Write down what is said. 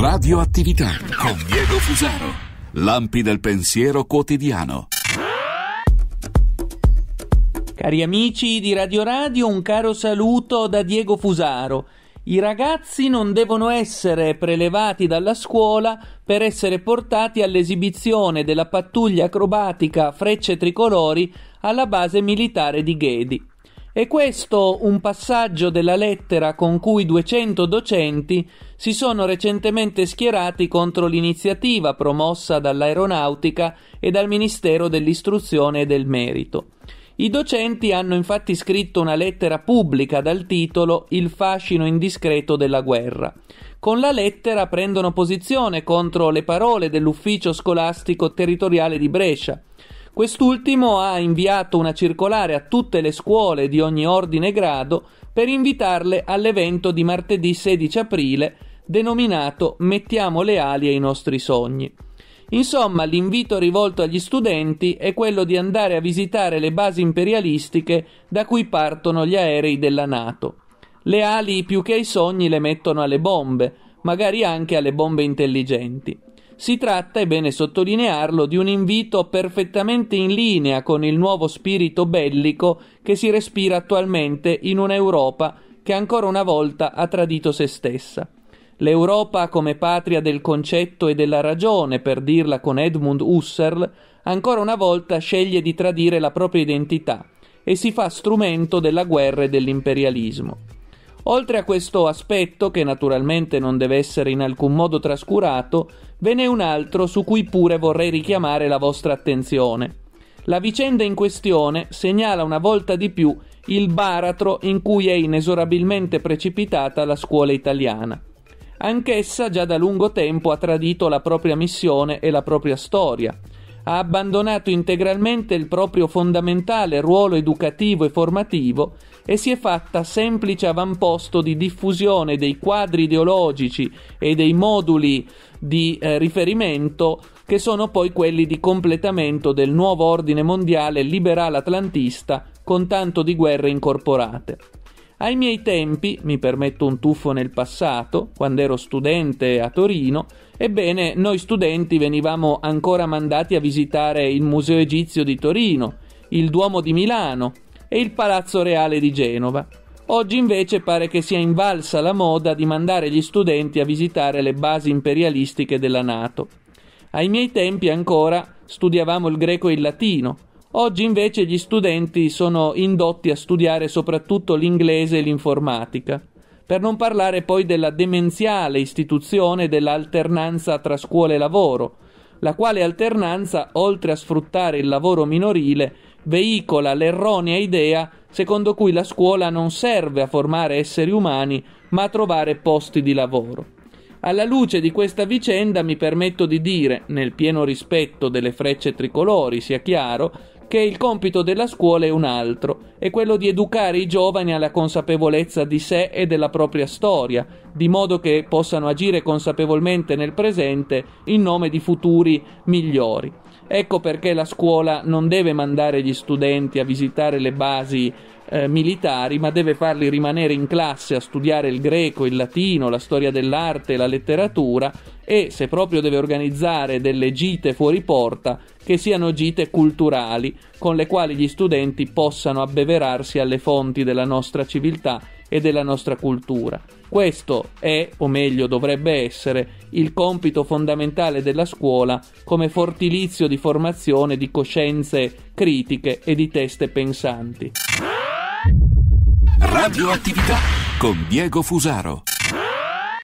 Radioattività con Diego Fusaro. Lampi del pensiero quotidiano. Cari amici di Radio Radio, un caro saluto da Diego Fusaro. I ragazzi non devono essere prelevati dalla scuola per essere portati all'esibizione della pattuglia acrobatica Frecce Tricolori alla base militare di Ghedi. È questo un passaggio della lettera con cui 200 docenti si sono recentemente schierati contro l'iniziativa promossa dall'Aeronautica e dal Ministero dell'Istruzione e del Merito. I docenti hanno infatti scritto una lettera pubblica dal titolo Il fascino indiscreto della guerra. Con la lettera prendono posizione contro le parole dell'ufficio scolastico territoriale di Brescia. Quest'ultimo ha inviato una circolare a tutte le scuole di ogni ordine e grado per invitarle all'evento di martedì 16 aprile denominato Mettiamo le ali ai nostri sogni. Insomma, l'invito rivolto agli studenti è quello di andare a visitare le basi imperialistiche da cui partono gli aerei della Nato. Le ali più che ai sogni le mettono alle bombe, magari anche alle bombe intelligenti. Si tratta, è bene sottolinearlo, di un invito perfettamente in linea con il nuovo spirito bellico che si respira attualmente in un'Europa che ancora una volta ha tradito se stessa. L'Europa come patria del concetto e della ragione, per dirla con Edmund Husserl, ancora una volta sceglie di tradire la propria identità e si fa strumento della guerra e dell'imperialismo. Oltre a questo aspetto, che naturalmente non deve essere in alcun modo trascurato, ve n'è un altro su cui pure vorrei richiamare la vostra attenzione. La vicenda in questione segnala una volta di più il baratro in cui è inesorabilmente precipitata la scuola italiana. Anch'essa già da lungo tempo ha tradito la propria missione e la propria storia. Ha abbandonato integralmente il proprio fondamentale ruolo educativo e formativo e si è fatta semplice avamposto di diffusione dei quadri ideologici e dei moduli di eh, riferimento che sono poi quelli di completamento del nuovo ordine mondiale liberale atlantista con tanto di guerre incorporate. Ai miei tempi, mi permetto un tuffo nel passato, quando ero studente a Torino, ebbene noi studenti venivamo ancora mandati a visitare il Museo Egizio di Torino, il Duomo di Milano, e il Palazzo Reale di Genova. Oggi invece pare che sia invalsa la moda di mandare gli studenti a visitare le basi imperialistiche della Nato. Ai miei tempi ancora studiavamo il greco e il latino, oggi invece gli studenti sono indotti a studiare soprattutto l'inglese e l'informatica per non parlare poi della demenziale istituzione dell'alternanza tra scuola e lavoro, la quale alternanza, oltre a sfruttare il lavoro minorile, veicola l'erronea idea secondo cui la scuola non serve a formare esseri umani, ma a trovare posti di lavoro. Alla luce di questa vicenda mi permetto di dire, nel pieno rispetto delle frecce tricolori, sia chiaro, che il compito della scuola è un altro, è quello di educare i giovani alla consapevolezza di sé e della propria storia, di modo che possano agire consapevolmente nel presente in nome di futuri migliori. Ecco perché la scuola non deve mandare gli studenti a visitare le basi eh, militari, ma deve farli rimanere in classe a studiare il greco, il latino, la storia dell'arte, la letteratura e, se proprio deve organizzare delle gite fuori porta, che siano gite culturali, con le quali gli studenti possano abbeverarsi alle fonti della nostra civiltà e della nostra cultura. Questo è, o meglio dovrebbe essere, il compito fondamentale della scuola come fortilizio di formazione di coscienze critiche e di teste pensanti. Radioattività con Diego Fusaro.